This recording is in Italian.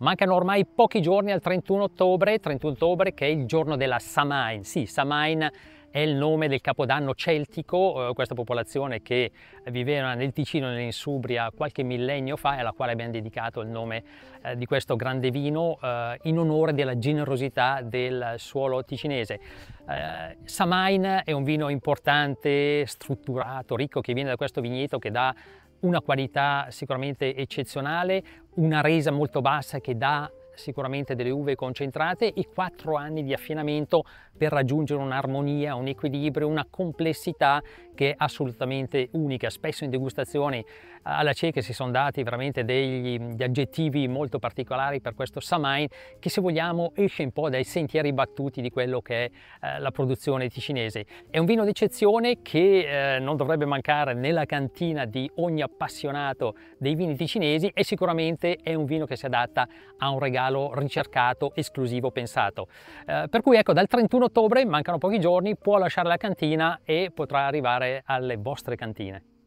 Mancano ormai pochi giorni al 31 ottobre, 31 ottobre che è il giorno della Samain. Sì, Samain è il nome del capodanno celtico, eh, questa popolazione che viveva nel Ticino e nell'Insubria qualche millennio fa e alla quale abbiamo dedicato il nome eh, di questo grande vino eh, in onore della generosità del suolo ticinese. Samain è un vino importante, strutturato, ricco che viene da questo vigneto che dà una qualità sicuramente eccezionale, una resa molto bassa che dà sicuramente delle uve concentrate e quattro anni di affinamento per raggiungere un'armonia, un equilibrio, una complessità che è assolutamente unica. Spesso in degustazione alla cieca si sono dati veramente degli, degli aggettivi molto particolari per questo Samain che se vogliamo esce un po' dai sentieri battuti di quello che è eh, la produzione ticinese. È un vino d'eccezione che eh, non dovrebbe mancare nella cantina di ogni appassionato dei vini ticinesi e sicuramente è un vino che si adatta a un regalo regalo ricercato, esclusivo, pensato. Eh, per cui ecco, dal 31 ottobre, mancano pochi giorni, può lasciare la cantina e potrà arrivare alle vostre cantine.